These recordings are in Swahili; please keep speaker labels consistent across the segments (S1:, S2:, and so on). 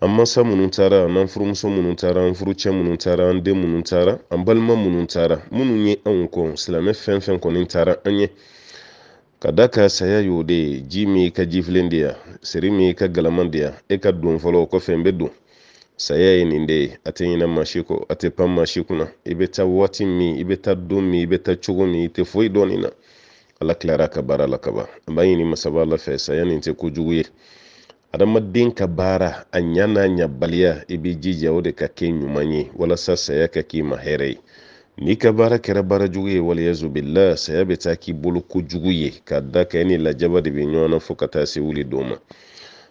S1: an masa minnu taara an'an furumuso minnu taara an furucɛ minnu taara an den minnu taara an balima minnu taara minnu ye anw kɔ silamɛ fɛn fɛn kɔni taara an ye ka da ka saya y'o de ye ji min i ka jifilen de ya siri min i ka galaman de ya e ka don fɔlɔ o kɔfɛ n bɛ don saya ye nin de ye a tɛ ɲinɛ masi kɔ a tɛ pan masi kunna i bɛ taa waati min i bɛ taa don min i bɛ taa cogo min i tɛ foyi dɔn na ala tilara ka baara la kaban an b'a ɲini masaba ala fɛ saya nin tɛ kojugu ye adamaden ka baara a ɲa n'a ɲabaliya i b'i jija o de ka kɛ ɲuman ye walasa saya ka k'i ma hɛrɛ ye n'i ka baara kɛra baara jugu ye waliyazu billah saya bɛ taa k'i bolo kojugu ye ka da ka ni lajaba de bɛ ɲɔgɔn na fo ka taa se wuli don ma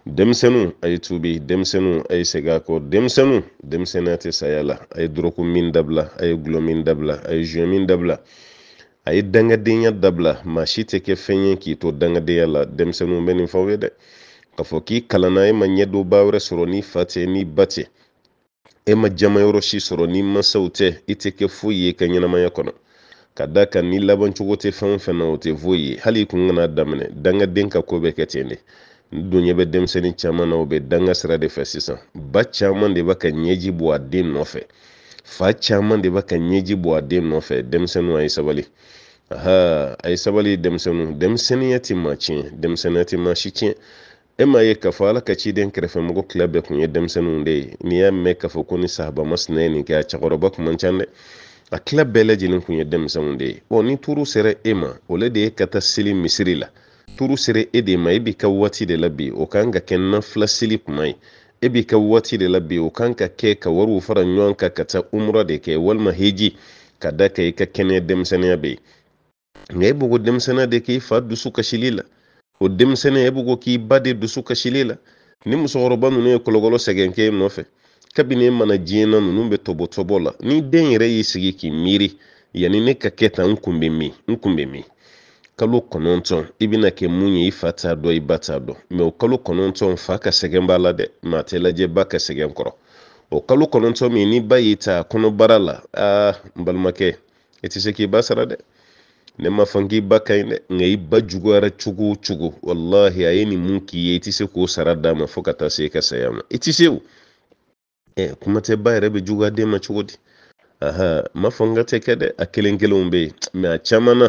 S1: denmisɛnninw a ye tubi denmisɛnninw a ye segin a kɔ denmisɛnninw denmisɛnninya tɛ saya la a ye dɔrɔku min dabila a ye gulɔ min dabila a ye zuyɛ min dabila a ye dangadenya dabila maa si tɛ kɛ fɛn ye k'i to dangadenya la denmisɛnninw bɛ nin fɔ ye dɛ k'a fɔ k'i kalanna e ma ɲɛdonba wɛrɛ sɔrɔ ni fa tɛ ni ba tɛ e ma jamayɔrɔ si sɔrɔ ni masaw tɛ i tɛ kɛ foyi ye ka ɲɛnamaya kɔnɔ ka da kan ni labancogo tɛ fɛn o fɛn na o tɛ foyi ye hali i kun kana daminɛ dangaden ka ko bɛ kɛ ten de n don ɲɛ bɛ denmisɛnnin caman na o bɛ danga sira de fɛ sisan ba caman de b'a ka ɲɛji bɔ a den nɔfɛ fa caman de b'a ka ɲɛji bɔ a den nɔfɛ denmisɛnninw a ye sabali aha a ye sabali denmisɛnninw denmisɛnninya tɛ maa tiɲɛ denmisɛnninya tɛ maa si tiɲɛ e m'a ye k'a fɔ ala ka ciden kɛrɛfɛmɔgɔ tila bɛɛ tun ye denmisɛnninw de ye n'i y'a mɛn k'a fɔ ko ni sahaba ye nin kɛ a cɛkɔrɔba kun man dɛ a tila bɛɛ lajɛlen kun ye denmisɛnninw de ye ɔ ni turu sera e ma o le de ye ka taa seli misiri la turu sera e de ma e b'i ka waati de la bi o kan ka kɛ nafila seli kuma ye e b'i ka waati de la bi o kan ka kɛ ka wariw fara ɲɔgɔn kan ka taa umura de kɛ walima heji ka da ka i ka kɛnɛya denmisɛnninya bɛ yen nka e b'o denmisɛnninya de k'i fa dusu kasili la o denmisɛnnin e bɛ ko k'i ba de dusu kasili la ni musokɔrɔba ninnu ye kɔlɔkɔlɔ sɛgɛn kɛ nɔfɛ kabini e mana diɲɛ na ninnu bɛ tɔbɔtɔbɔ la ni den yɛrɛ y'i sigi k'i miiri yanni ne ka kɛ tan n kun bɛ min n kun bɛ min kalo kɔnɔntɔn i bɛna kɛ mun ye i fa t'a dɔn i ba t'a dɔn mɛ o kalo kɔnɔntɔn fa ka sɛgɛn b'a la dɛ maa tɛ lajɛ ba ka sɛgɛn kɔrɔ o kalo kɔnɔntɔn min ni ba y'i ta kɔnɔbara la aa n balimakɛ i tɛ se k'i ba sara dɛ ne m'a fangi k'i ba ka ɲi dɛ nka i ba juguyara cogo o cogo walahi a ye nin mun k'i ye i tɛ se k'o sara d'a ma fo ka taa se i ka saya ma i tɛ se o ɛ kuma tɛ ba yɛrɛ bɛ juguya den ma cogo di aha m'a fɔ n ka tɛ kɛ dɛ a kelen kelenw bɛ yen a caman na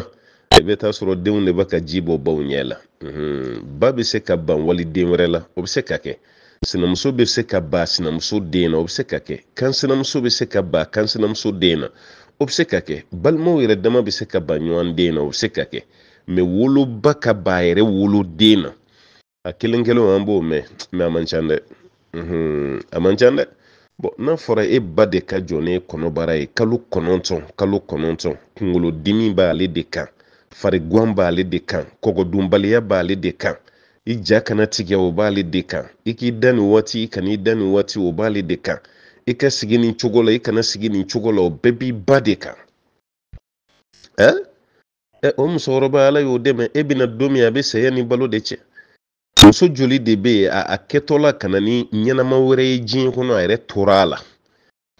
S1: i e bɛ taa sɔrɔ denw de bɛ ka ji bɔ baw ɲɛ la ba mhm. bɛ se ka ban wali den wɛrɛ la o bɛ se ka kɛ sinamuso bɛ se ka ban sinamuso den na o bɛ se ka kɛ kan sinamuso bɛ se ka ban kan sinamuso den na o be se ka kɛ balimaw yɛrɛ dama be se ka ba ɲɔan den na o be se ka kɛ mɛ woloba ka ba yɛrɛ den na a kelen kelen an b'o mɛn mɛ a man ca dɛ a man ca dɛ bɔn n'a fɔra e ba de ka jɔ ne kɔnɔbara ye kalo kɔnɔntɔn kalo kɔnɔntɔn kunkolodimi b'ale de kan farigan b'ale de kan kɔgɔdunbaliya b'ale de kan i ja kana tigɛ o b'ale de kan i k'i da nin waati i kana i da nin waati o b'ale de kan i ka sigi nin cogo la i kana sigi nin cogo la o bɛɛ b'i ba de kan ɛ o musokɔrɔba ala y'o dɛmɛ e bɛna don min a bɛ saya ni balo de cɛ muso joli de bɛ yen a kɛtɔla ka na ni ɲɛnama wɛrɛ ye diɲɛ kɔnɔ a yɛrɛ tora a la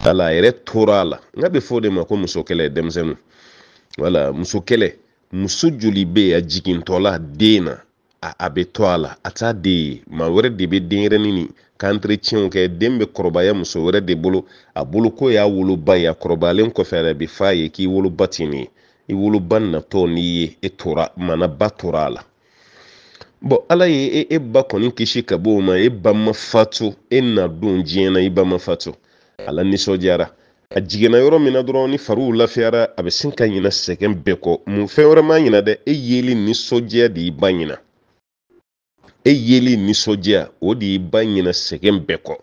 S1: wala a yɛrɛ tora a la n ka bɛ fɔ o de ma ko muso kɛlɛ denmisɛnninw wala muso kɛlɛ muso joli bɛ yen a jigintɔla den na a, a bɛ to a la a t'a den ye maa wɛrɛ de bɛ denyɛrɛnin ni k'anteretiɲɛw kɛ den bɛ kɔrɔbaya muso wɛrɛ de bolo a boloko y'a woloba ye a kɔrɔbayalen kɔfɛ a bɛ f'a ye k'i woloba tɛ nin ye i woloba natɔ n'i ye e tora manaba tora a la bon ala ye e, e ba kɔni kisi ka bɔ o ma e ba ma fatu e na don diɲɛ na i ba ma fatu ala nisɔndiyara a jiginna yɔrɔ min na dɔrɔn ni fariw lafiyara a bɛ sin ka ɲina sɛgɛn bɛɛ kɔ mun fɛn wɛrɛ ma ɲina dɛ e yeli nisɔndiya de y'i ba ɲina e yeli nisɔndiya o de y'i ba ɲina sɛgɛn bɛɛ kɔ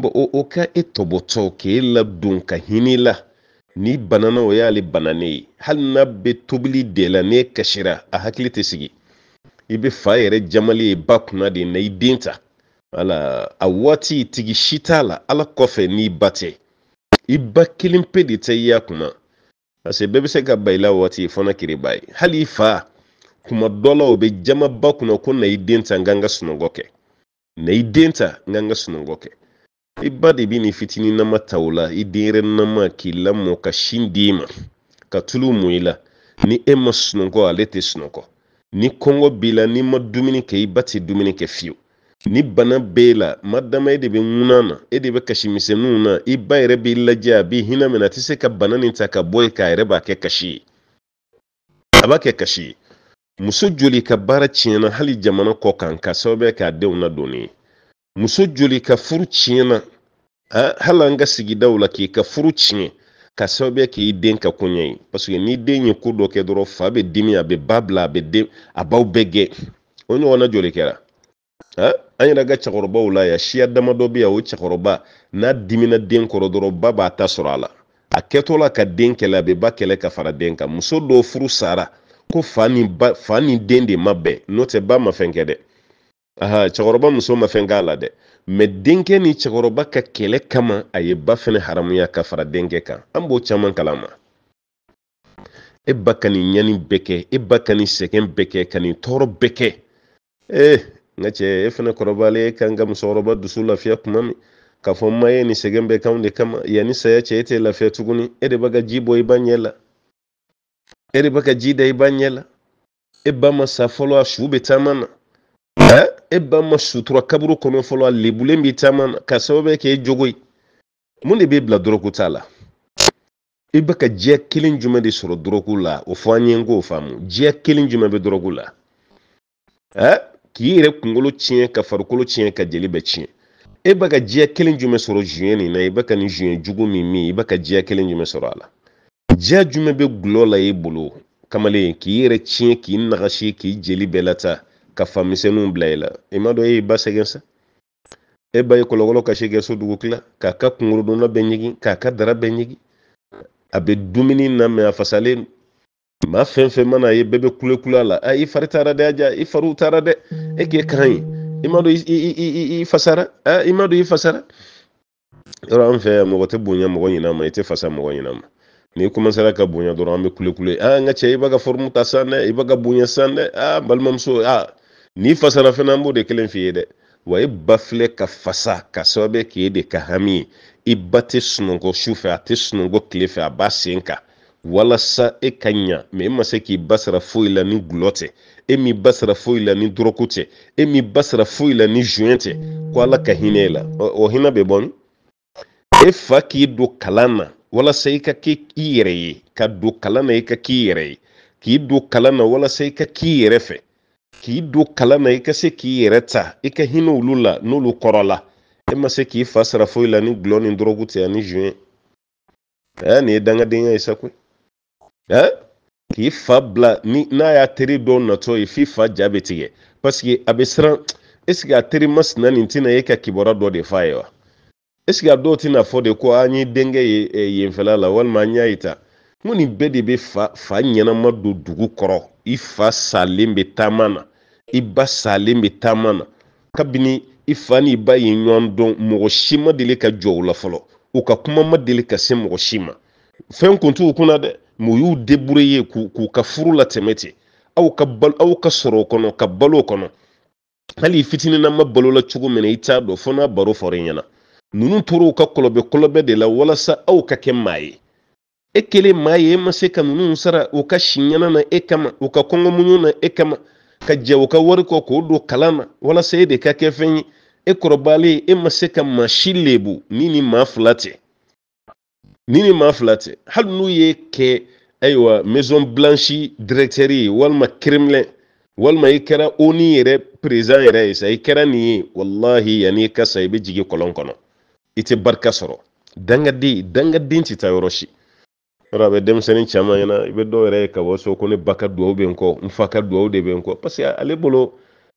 S1: bɔn o ka e tɔbɔtɔ k'e ladon ka hinɛ la n'i banana o y'ale bananen ye hali n'a bɛ tobili de la n'e kasira a hakili tɛ sigi i bɛ fa yɛrɛ jamali ye ba kunna de na i den ta wala a waati tigi si t'a la ala kɔfɛ n'i ba tɛ i ba kelen pe de tɛ i y'a kunna parce que bɛɛ bɛ se ka ba i la waati fana kereba ye hali i fa kuma dɔ la o bɛ jamaba kunna ko na i den ta n ka n ka sunɔgɔ kɛ na i den ta n ka n ka sunɔgɔ kɛ i ba de bɛ nin fitinin nama ta o la i denyɛrɛ nama k'i lamɔ ka sin d'i ma ka tulu mun i la ni e ma sunɔgɔ ale tɛ sunɔgɔ ni kɔngɔ b'i la n'i ma dumuni kɛ i ba tɛ dumuni kɛ fiyewu ni bana b'e la madama e de bɛ ŋunan na e de bɛ kasimisɛnninw na i ba yɛrɛ b'i lajɛ a b'i hinɛ minɛ a tɛ se ka bana nin ta ka bɔ ye k'a yɛrɛ b'a kɛ kasi ye a b'a kɛ kasi ye muso joli ka baara tiɲɛna hali jamana kɔ kan ka sababuya k'a denw ladonni muso joli ka furu tiɲɛna hali an ka sigidaw la k'i ka furu tiɲɛ ka sababuya k'i den ka koɲɛ ye paseke n'i den ye ko dɔ kɛ dɔrɔn fa bɛ dimi a bɛ ba bila a bɛ den a b'aw bɛɛ gɛn o ɲɔgɔnna joli kɛra an yɛrɛ ka cɛkɔrɔbaw la yan siya dama dɔ bɛ yan o cɛkɔrɔba n'a dimina den kɔrɔ dɔrɔn ba b'a ta sɔrɔ a la a kɛtɔla ka den kɛlɛ a bɛ ba kɛlɛ ka fara den kan muso dɔw furu sara ko fa ni ba fa ni den de ma bɛn n'o tɛ ba ma fɛn kɛ dɛ aha cɛkɔrɔba muso ma fɛn k'a la dɛ mɛ denkɛ ni cɛkɔrɔba ka kɛlɛ kama a ye ba fɛnɛ haramuya ka fara denkɛ kan an b'o caman kalama e ba ka nin ɲani bɛɛ kɛ e ba ka nin sɛgɛn bɛɛ kɛ ka nin tɔɔrɔ bɛɛ kɛ ee n ka cɛ e fɛnɛ kɔrɔbalen e kan ka musokɔrɔba dusu lafiya kuma min k'a fɔ ma ye nin sɛgɛn bɛɛ kanw de kama yanni saya cɛ e tɛ lafiya tuguni e de b'a ka ji bɔ i ba ɲɛ la eri baka jida i ba i bama sa fɔlɔ a su bɛ taama mm. e eh? ba ma sutura kaburu kɔnɔ fɔlɔ a lebulen bɛ taama ka sababu kɛ e mun de b'i bila dɔrɔku t'a la eh? i bɛ ka kelen jumɛn de sɔrɔ dɔrɔku la o fɔ an ye k'o faamu diɲɛ kelen jumɛn bɛ dɔrɔku la ha k'i yɛrɛ kunkolo tiɲɛ ka farikolo tiɲɛ ka jeli bɛɛ tiɲɛ e bɛ ka kelen jumɛn sɔrɔ zuyɛn nin na i bɛ ka nin jugu min min i bɛ ka kelen jumɛn sɔrɔ a la diya jumɛn bɛ gulɔ la e bolo kamalen k'i yɛrɛ tiɲɛ k'i nagasi k'i jeli bɛɛ lata ka famisɛnninw bila i la i ma dɔn e y'i ba sɛgɛn sa e ba ye kɔlɔkɔlɔ kasi kɛ so dugu kila k'a ka kungorodonna bɛɛ ɲigi k'a ka dara bɛɛ ɲigi a bɛ dumuni na mɛ a fasalen maa fɛn fɛn mana ye bɛɛ bɛ kule kule la a i fari taara dɛ aja i fariw taara dɛ e k'e kan ye i ma dɔn i fasara i ma dɔn i fasara yɔrɔ an fɛ mɔgɔ tɛ bonya mɔgɔ ɲin'a ma i tɛ fasa mɔgɔ ɲin'a ma n'i komansera ka bonya dɔrɔn an bɛ kulekule a ah, n ka cɛ i ta san i b'a bonya san dɛ a ah, balimamuso a ah, n'i fasara fana an de kelen f'i ye dɛ wa ka fasa ka sababu k'e de ka hami i ba tɛ sunɔgɔ su fɛ a a b'a sen kan e ka ɲa ma se k'i ba sara la ni gulɔ e m'i ba sara la ni dɔrɔko e m'i ba sara la ni zonyɛ tɛ ka hinɛ e o hinɛ bɛ bɔ e fa k'i don kalan walasa i ka kɛ i yɛrɛ ye ka don kalan na i ka k'i yɛrɛ ye k'i don kalan na walasa i ka k'i yɛrɛ fɛ k'i don kalan na i ka se k'i yɛrɛ ta i e ka hinɛ olu la n'olu kɔrɔla e ma se k'i fa sara foyi la ni gulɔ ni dɔrɔgu tɛ ani zuɲɛ ɛ eh, nin ye dangadenya ye sa koyi ɛ eh, k'i fa bila ni n'a y'a teri dɔw natɔ ye f'i fa ja bɛ tigɛ paseke a bɛ siran est ce que a teri masina nin tɛna e ka kibaruya dɔ de f'a ye wa esike a dɔw tɛna fɔ de ko an ye denkɛ eh, ye yenfɛla la walima an y'a ye ta ko nin bɛɛ de bɛ fa fa ɲɛnama don dugu kɔrɔ i fa salen bɛ taama na i ba salen bɛ taama na kabini i fa ni ba ye ɲɔgɔn dɔn mɔgɔ si ma deli ka jɔ u la fɔlɔ u ka kuma ma deli ka se mɔgɔ si ma fɛn kun t'u kunna dɛ mun y'u debure ye k'u ka furu latɛmɛ ten aw ka balo aw ka sɔrɔ o kɔnɔ ka balo o kɔnɔ hali i fitinin ma balo la cogo min na i t'a dɔn fo n'a baro fɔra i ɲɛna nunu tora u ka kɔlɔbɛ kɔlɔbɛ de la walasa aw ka kɛ maa ye e kelen maa ye e ma se ka ninnu sara u ka siɲana na e kama u ka kɔngɔmuɲu na e kama ka jɛ u ka wari kɔ k'o don kalan na walasa e de ka kɛ fɛn ye e kɔrɔbalen e ma se ka maa si lebu ni ni maa fila tɛ ni ni maa fila tɛ hali n'u ye kɛ ayiwa maison blanche directeur ye walima kremlin walima i kɛra oni yɛrɛ président yɛrɛ ye sa i kɛra nin ye walahi yanni i ka sa i bɛ jigin kɔlɔn kɔnɔ i tɛ barika sɔrɔ dangaden dangaden tɛ taa yɔrɔ si yɔrɔ a bɛ denmisɛnnin caman ɲɛna so ko ne ba ka duwawu bɛ n kɔ n fa ka ale bolo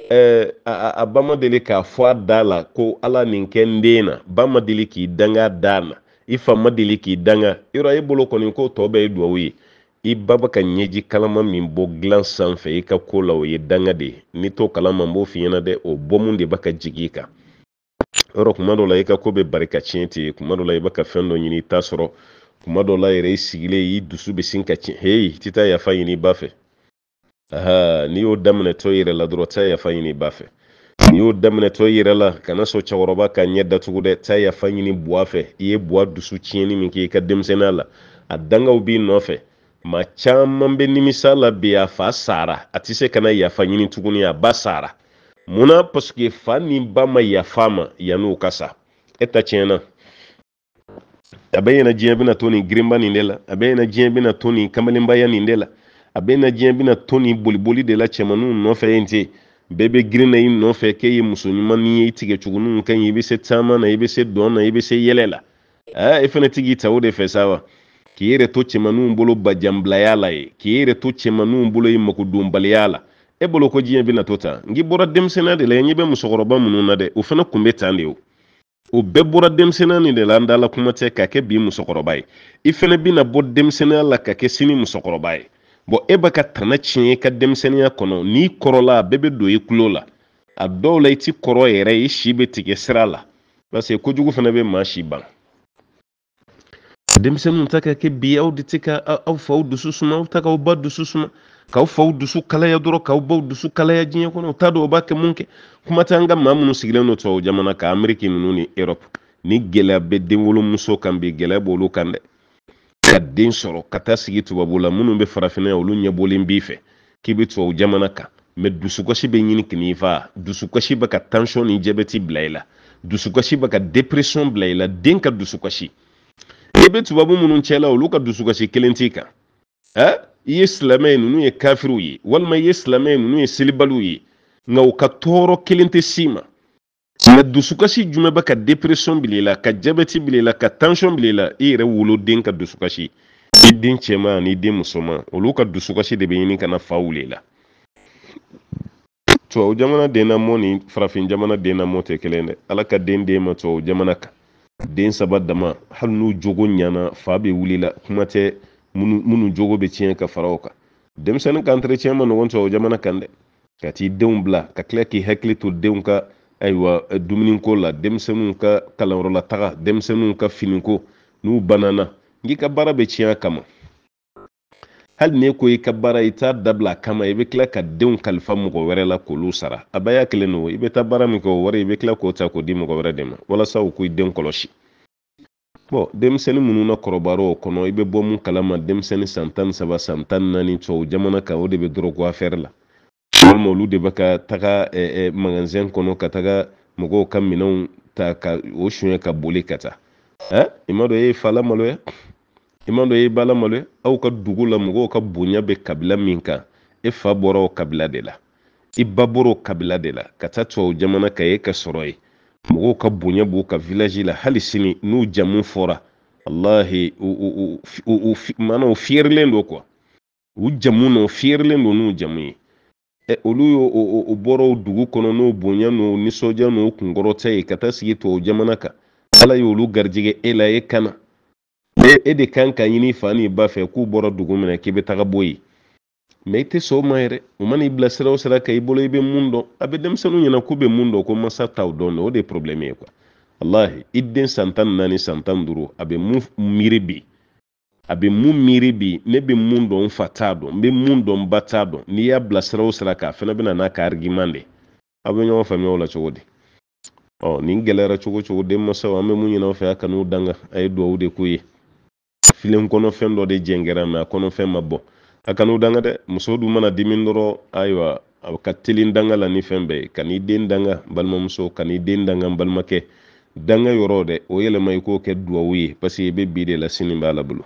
S1: ɛɛ e, a a ba ma deli k'a fɔ a ko ala nin kɛ n den k'i danga da na ma deli k'i danga yɔrɔ e bolo kɔni ko tɔ ye duwawu ye i ba ka ɲɛji kalama min bɔ dilan sanfɛ i ka ko danga de ye kalama n b'o f'i o bɔmun de bɛ yɔrɔ kuma dɔ la i ka ko bɛ bari tiɲɛ ten kuma dɔ la i bɛ ka fɛn dɔ ɲini i t'a sɔrɔ kuma dɔ la yɛrɛ i sigilen i dusu bɛ sin ka tiɲɛ heyi i tɛ taa yafa ɲini i ba fɛ aha n'i y'o daminɛtɔ i yɛrɛ la dɔrɔn taa yafa ɲini i ba fɛ n'i y'o daminɛtɔ i yɛrɛ la kana sɔn cɛkɔrɔba ka ɲɛ datugu dɛ taa yafa ɲini buwa fɛ i ye buwa dusu tiɲɛni min kɛ i ka denmisɛnninya la a dangaw b'i nɔfɛ maa caman bɛ nimisa la bi a fa sara a tɛ se ka na yafa ɲini tuguni a ba sara muna paske fa ni ba ma yafa ma yan'o kasa eta e ta tiɲɛna a bɛ ɲɛna diɲɛ bɛna to nin girinba nin de la a bɛ ɲɛna diɲɛ bɛna to nin kamalenbaya nin de la a bɛ ɲɛna diɲɛ bɛna to nin boliboli de la cɛmaninw nɔfɛ yen ten bɛɛ bɛ girin na i nɔfɛ k'e ye muso ɲuman ni ye i tigɛcogoninw ka ɲi i bɛ se taama na i bɛ se dɔn na i bɛ se yɛlɛ la aa e fana ti k'i ta o de fɛ sa wa k'i yɛrɛ to cɛmaninw bolo bajanbilaya la ye k'i yɛrɛ to cɛmaninw bolo i makodonbaliya la e bolo ko diɲɛ bɛna to ta n'i bɔra denmisɛnninya de la ɲɛ bɛ musokɔrɔba minnu na dɛ o fana kun be tan de o o bɛɛ bɔra denmisɛnninya nin de la n dala kuma tɛ ka kɛ bi musokɔrɔba ye i fana bɛna bɔ denmisɛnninya la ka kɛ sini musokɔrɔba ye bɔn e be ka tana tiɲɛ i ka denmisɛnninya kɔnɔ n'i kɔrɔla a bɛɛ be don i kulo la a dɔw la i ti kɔrɔ yɛrɛ i si be tigɛ sira la parce que kojugu fana be maa si ban denmisɛnninw ta kɛ kɛ bi aw de tɛ ka aw faw dusu suma aw ta k'aw ba dusu suma k'aw faw dusu kalaya dɔrɔn k'aw baw dusu kalaya diɲɛ kɔnɔ u t'a dɔn u b'a kɛ mun kɛ kuma tɛ an ka maa minnu sigilen don tubabu jamana kan ameriki ninnu ni erɔpu ni gɛlɛya bɛ denwolomuso kan bi gɛlɛya b'olu kan dɛ ka den sɔrɔ ka taa sigi tubabu la minnu bɛ farafinna yan olu ɲɛbɔlen b'i fɛ k'i bɛ tubabu jamana kan mɛ dusukasi bɛ ɲini k'i fa dusukasi bɛ ka tansɔn ni jabɛti bila i la dusukasi bɛ ka deperesɔn bila i la den ka dusukasi bɛ tubabu minnu cɛla olu ka dusukasi kelen t'i kan eh? i ye silamɛ ye ninnu ye kafiriw ye walima i ye silamɛ ye ninnu ye selibaliw ye nka u ka tɔɔrɔ kelen tɛ s'i ma nka dusukasi jumɛn bɛ ka depression bila i la ka jabɛti bila i la ka tension bila i la i yɛrɛ woloden ka dusukasi i den cɛman ani i den musoman olu ka dusukasi de bɛ ɲini ka na fa wuli i la tubabu jamana den lamɔ ni farafin jamana den lamɔ tɛ kelen dɛ ala ka den d'e ma tubabu jamana kan den saba dama hali n'u jogo ɲana fa be wulila kuma tɛ minnu jogo be tiɲɛ ka fara o kan denmisɛnnin ka entretien ma nɔgɔn sɔrɔ o jamana kan dɛ ka t'i denw bila ka kila k'i hakili to denw ka ayiwa dumuniko la denmisɛnu ka kalanyɔrɔla denmisɛnu ka finiko n'u banana n'i ka baara be tiɲɛ kama hali ni ko i ka baara i t'a dabila kama i bɛ tila ka denw kalifa mɔgɔ wɛrɛ la k'olu sara a baya kelen don i bɛ taa baara min kɛ o wari i bɛ tila k'o ta k'o di mɔgɔ wɛrɛ de ma walasa u k'i den kɔlɔsi bɔn denmisɛnnin minnu na kɔrɔbaraw kɔnɔ i bɛ bɔ mun kalama denmisɛnnin san tan saba san tan naani tubabu jamana kan o de bɛ dɔrɔgu afɛri la walima olu de bɛ ka taga eh, kɔnɔ ka taga mɔgɔw ka minɛnw ta ka o suɲɛ ka boli ka taa i m'a dɔn e ye fa lamaloya i ma dɔ ye ba lamaloya aw ka dugu la mɔgɔw ka bonya bɛ kabila min kan e fa bɔra o kabila de la i ba bɔra o kabila de la ka taa tubabu jamana ka e ka sɔrɔ ye mɔgɔw ka bonya b'u ka vilaji la hali sini n'u jamu fɔra wallahi mana u fiyɛrilen don kuwa u jamu na u fiyɛrilen don n'u jamu ye olu y'o o bɔra o dugu kɔnɔ n'o bonya n'o nisɔndiya n'o kunkɔrɔta ye ka taa sigi tubabu jamana kan ala y'olu garijɛgɛ e la e kana e, e de kan ka ɲini fa ni ba fɛ k'u bɔra dugu min na k'i bɛ taga bɔ yen mɛ i tɛ sɔn o ma yɛrɛ u man'i bila sira o sira ka i bolo i bɛ mun dɔn a bɛ denmisɛnninw ɲɛna k'u bɛ mun dɔn ko masa t'o dɔn o de ye problème ye quoi walahi i den san tan ni naani san tan ni duuru a bɛ mun miiri bi a bɛ mun miiri bi ne bɛ mun dɔn n fa t'a dɔn n bɛ mun dɔn n ba t'a dɔn n'i y'a bila sira o sira kan a fana bɛna n'a ka argument de aw bɛ ɲɔgɔn faamuya o la cogo di ɔ nin gɛlɛyara cogo o cogo denmansaw an bɛ mun ɲini aw fɛ a kan'u danga a ye duwawu de k'u ye filen kɔnɔfɛn dɔ de jɛngɛra mɛ a kɔnɔfɛn ma bɔ a kan'u danga dɛ muso du mana dimi dɔrɔ ayiwa a ka telin danga la ni fɛn bɛɛ ye ka n'i den danga balimamuso ka n'i den danga balimakɛ danga yɔrɔ dɛ o yɛlɛma i k'o kɛ duwawu ye paseke i be bi de la sini b'a la bolo